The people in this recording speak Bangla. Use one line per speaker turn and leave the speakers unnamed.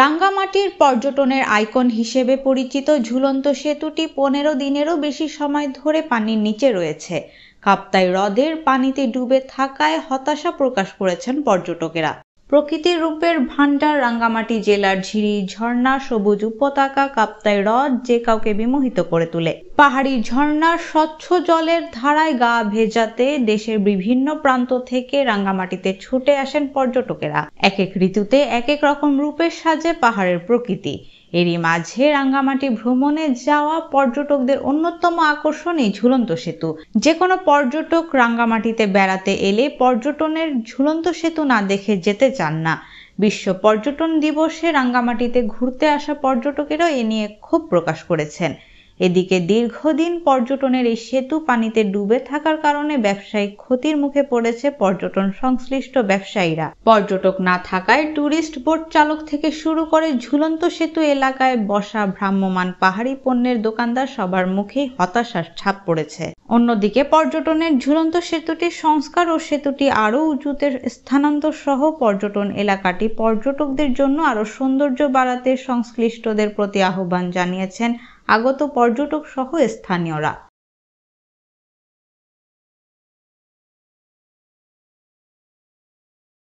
রাঙ্গামাটির পর্যটনের আইকন হিসেবে পরিচিত ঝুলন্ত সেতুটি পনেরো দিনেরও বেশি সময় ধরে পানির নিচে রয়েছে কাপ্তাই হ্রদের পানিতে ডুবে থাকায় হতাশা প্রকাশ করেছেন পর্যটকেরা প্রকৃতির রূপের ভান্ডার রাঙ্গামাটি জেলার ঝিরি ঝর্ণা সবুজ উপতাকা কাপ্তাই হ্রদ যে কাউকে বিমোহিত করে তোলে পাহাড়ি ঝর্ণার স্বচ্ছ জলের ধারায় গা ভেজাতে দেশের বিভিন্ন প্রান্ত থেকে রাঙ্গামাটিতে ছুটে আসেন পর্যটকেরা এক এক ঋতুতে এক এক রকম রূপের সাজে পাহাড়ের প্রকৃতি এরই মাঝে রাঙ্গামাটি ভ্রমণে যাওয়া পর্যটকদের অন্যতম আকর্ষণই ঝুলন্ত সেতু যে কোনো পর্যটক রাঙ্গামাটিতে বেড়াতে এলে পর্যটনের ঝুলন্ত সেতু না দেখে যেতে চান না বিশ্ব পর্যটন দিবসে রাঙ্গামাটিতে ঘুরতে আসা পর্যটকেরাও এ নিয়ে ক্ষোভ প্রকাশ করেছেন এদিকে দীর্ঘদিন পর্যটনের এই সেতু পানিতে ডুবে থাকার কারণে ব্যবসায়িক ক্ষতির মুখে পড়েছে পর্যটন সংশ্লিষ্ট ব্যবসায়ীরা পর্যটক না থাকায় ট্যুরিস্ট বোট চালক থেকে শুরু করে ঝুলন্ত সেতু এলাকায় বসা ভ্রাম্যমান পাহাড়ি পণ্যের দোকানদার সবার মুখে হতাশার ছাপ পড়েছে অন্যদিকে পর্যটনের ঝুলন্ত সেতুটির সংস্কার ও সেতুটি আরও উঁচুতে স্থানান্তর সহ পর্যটন এলাকাটি পর্যটকদের জন্য আরও সৌন্দর্য বাড়াতে সংশ্লিষ্টদের প্রতি আহ্বান জানিয়েছেন আগত পর্যটক সহ স্থানীয়রা